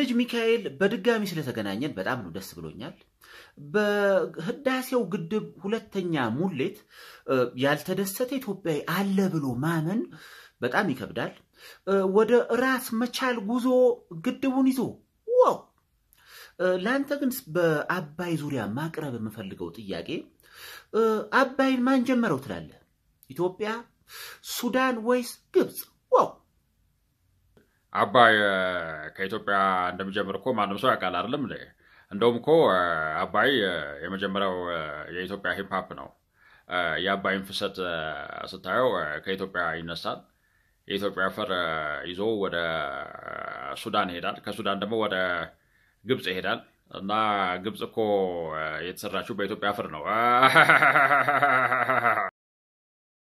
ልጅ ሚካኤል በድጋሚ ስለተገናኘን በጣም ነው ደስ ብሎኛል። በህዳሴው ግድብ ሁለተኛ ሙሌት ያልተደሰተ ኢትዮጵያዊ አለ ብሎ ማመን በጣም ይከብዳል። ወደ ራስ መቻል ጉዞ ግድቡን ይዞ ዋው! ለአንተ ግን በአባይ ዙሪያ ማቅረብ የምፈልገው ጥያቄ አባይን ማን ጀመረው ትላለህ? ኢትዮጵያ፣ ሱዳን ወይስ ግብፅ? ዋው! አባይ ከኢትዮጵያ እንደሚጀምር እኮ ማንም ሰው ያውቃል አይደለም እንዴ? እንደውም እኮ አባይ የመጀመሪያው የኢትዮጵያ ሂፕሀፕ ነው። የአባይን ፍሰት ስታየው ከኢትዮጵያ ይነሳል። የኢትዮጵያ አፈር ይዞ ወደ ሱዳን ይሄዳል። ከሱዳን ደግሞ ወደ ግብፅ ይሄዳል እና ግብፅ እኮ የተሰራችው በኢትዮጵያ አፈር ነው።